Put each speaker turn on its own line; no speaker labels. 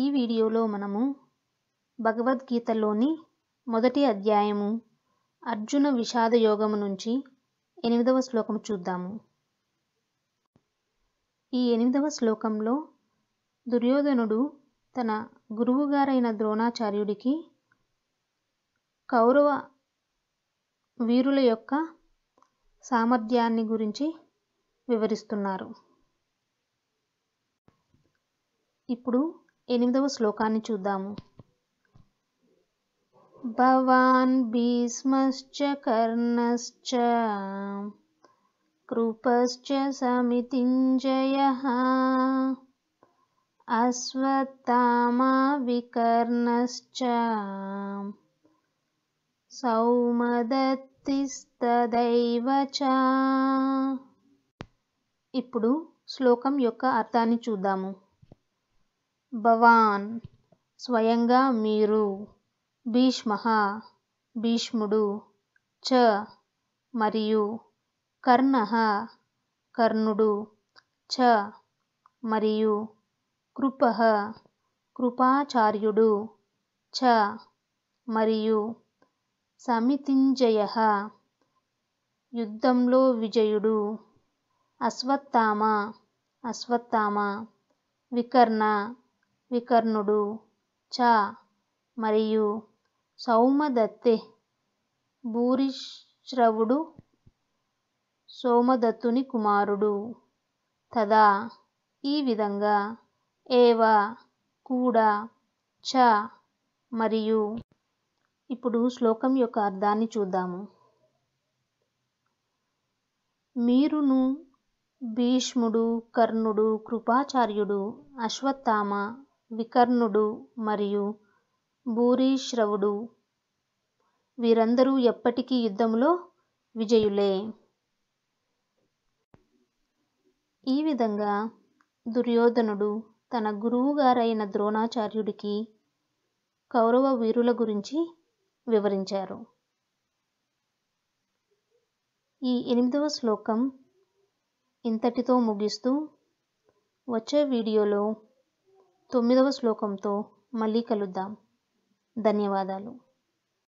ఈ వీడియోలో మనము భగవద్గీతలోని మొదటి అధ్యాయము అర్జున విషాద యోగము నుంచి ఎనిమిదవ శ్లోకము చూద్దాము ఈ ఎనిమిదవ శ్లోకంలో దుర్యోధనుడు తన గురువుగారైన ద్రోణాచార్యుడికి కౌరవ వీరుల యొక్క సామర్థ్యాన్ని గురించి వివరిస్తున్నారు ఇప్పుడు ఎనిమిదవ శ్లోకాన్ని చూద్దాము భవాన్ భీష్మశ్చ కర్ణశ్చ కృపశ్చ సమితింజయ అశ్వత్థామా వికర్ణశ్చ సౌమదత్తిస్తదైవ ఇప్పుడు శ్లోకం యొక్క అర్థాన్ని చూద్దాము భవాన్ స్వయంగా మీరు భీష్మః భీష్ముడు చ మరియు కర్ణః కర్ణుడు చ మరియు కృపః కృపాచార్యుడు చ మరియు సమితింజయః యుద్ధంలో విజయుడు అశ్వత్థామ అశ్వత్థామ వికర్ణ వికర్ణుడు చ మరియు సౌమదత్తే భూరిశ్రవుడు సోమదత్తుని కుమారుడు తదా ఈ విధంగా ఏవ కూడా చ మరియు ఇప్పుడు శ్లోకం యొక్క అర్థాన్ని చూద్దాము మీరును భీష్ముడు కర్ణుడు కృపాచార్యుడు అశ్వత్థామ వికర్ణుడు మరియు భూరిశ్రవుడు వీరందరూ ఎప్పటికీ యుద్ధంలో విజయులే ఈ విధంగా దుర్యోధనుడు తన గురువుగారైన ద్రోణాచార్యుడికి కౌరవ వీరుల గురించి వివరించారు ఈ ఎనిమిదవ శ్లోకం ఇంతటితో ముగిస్తూ వచ్చే వీడియోలో తొమ్మిదవ శ్లోకంతో మళ్ళీ కలుద్దాం ధన్యవాదాలు